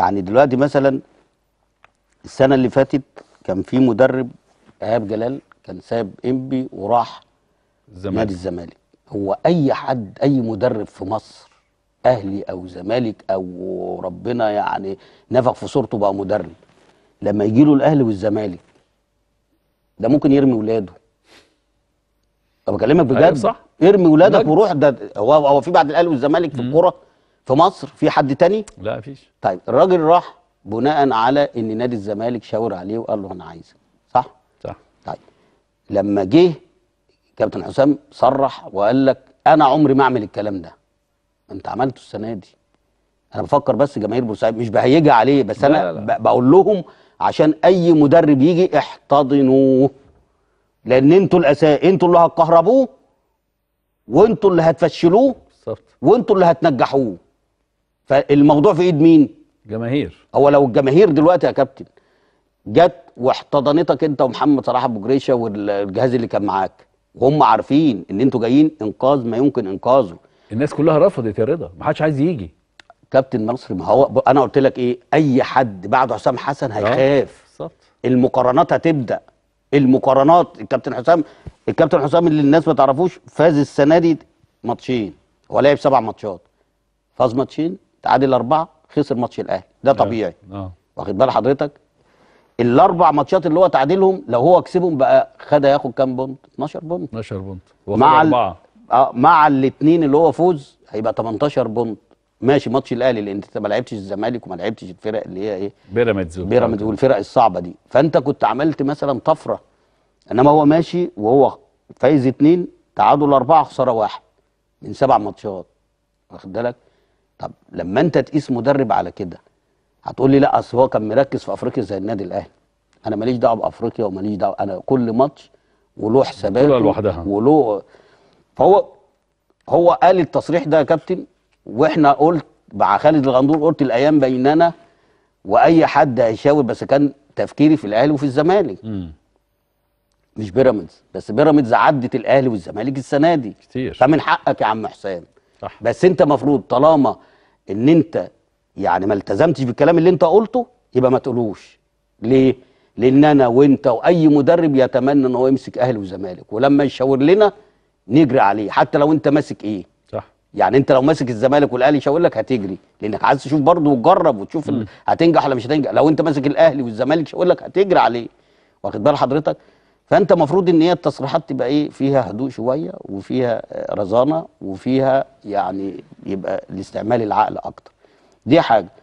يعني دلوقتي مثلا السنه اللي فاتت كان في مدرب ايهاب جلال كان ساب انبي وراح الزمالك. نادي الزمالك هو اي حد اي مدرب في مصر اهلي او زمالك او ربنا يعني نفخ في صورته بقى مدرب لما يجي له الاهلي والزمالك ده ممكن يرمي ولاده انا بكلمك أيوة بجد أيوة صح يرمي ولادك وروح ده هو هو في بعد الاهلي والزمالك في الكوره في مصر في حد تاني لا فيش طيب الراجل راح بناء على ان نادي الزمالك شاور عليه وقال له انا عايزك صح صح طيب لما جه كابتن حسام صرح وقال لك انا عمري ما اعمل الكلام ده انت عملته السنه دي انا بفكر بس جماهير بورسعيد مش بهيجي عليه بس انا لا لا. بقول لهم عشان اي مدرب يجي احتضنوه لان انتوا الاساء انتوا اللي هتكهربوه وانتوا اللي هتفشلوه بالظبط وانتوا اللي هتنجحوه فالموضوع في ايد مين جماهير هو لو الجماهير دلوقتي يا كابتن جت واحتضنتك انت ومحمد صلاح ابو جريشه والجهاز اللي كان معاك وهم عارفين ان انتوا جايين انقاذ ما يمكن انقاذه الناس كلها رفضت يا رضا ما حدش عايز يجي كابتن مصر ما هو انا قلت لك ايه اي حد بعد حسام حسن آه، هيخاف بالظبط المقارنات هتبدا المقارنات الكابتن حسام الكابتن حسام اللي الناس ما تعرفوش فاز السنه دي ماتشين هو لعب سبع ماتشات فاز ماتشين تعادل اربعه خسر ماتش الاهلي ده نعم. طبيعي اه واخد بال حضرتك الاربع ماتشات اللي هو تعادلهم لو هو كسبهم بقى خد هياخد كام بونت 12 بونت 12 بونت مع اربعه اه مع الاثنين اللي هو فوز هيبقى 18 بونت ماشي ماتش الاهلي لان انت ما لعبتش الزمالك وما لعبتش الفرق اللي هي ايه بيراميدز بيراميدز والفرق الصعبه دي فانت كنت عملت مثلا طفره انما هو ماشي وهو فايز اثنين تعادل اربعه خساره واحد من سبع ماتشات واخد بالك طب لما انت تقيس مدرب على كده هتقول لي لا اصل هو كان مركز في افريقيا زي النادي الاهلي انا ماليش دعوه بافريقيا وماليش دعوه انا كل ماتش وله حساباته لوحدها وله فهو هو قال التصريح ده يا كابتن واحنا قلت مع خالد الغندور قلت الايام بيننا واي حد هيشاور بس كان تفكيري في الاهلي وفي الزمالك مش بيراميدز بس بيراميدز عدت الاهلي والزمالك السنه دي كتير فمن حقك يا عم حسام صح. بس انت مفروض طالما ان انت يعني ما التزمتش بالكلام اللي انت قلته يبقى ما تقولوش ليه لان انا وانت واي مدرب يتمنى ان هو يمسك اهلي وزمالك ولما يشاور لنا نجري عليه حتى لو انت ماسك ايه صح يعني انت لو ماسك الزمالك والاهلي يشاور لك هتجري لانك عايز تشوف برضه وتجرب وتشوف هتنجح ولا مش هتنجح لو انت ماسك الاهلي والزمالك يشاور لك هتجري عليه واخد بال حضرتك فانت المفروض ان هي التصريحات تبقى ايه فيها هدوء شويه وفيها آه، رزانه وفيها يعني يبقى لاستعمال العقل اكتر دي حاجه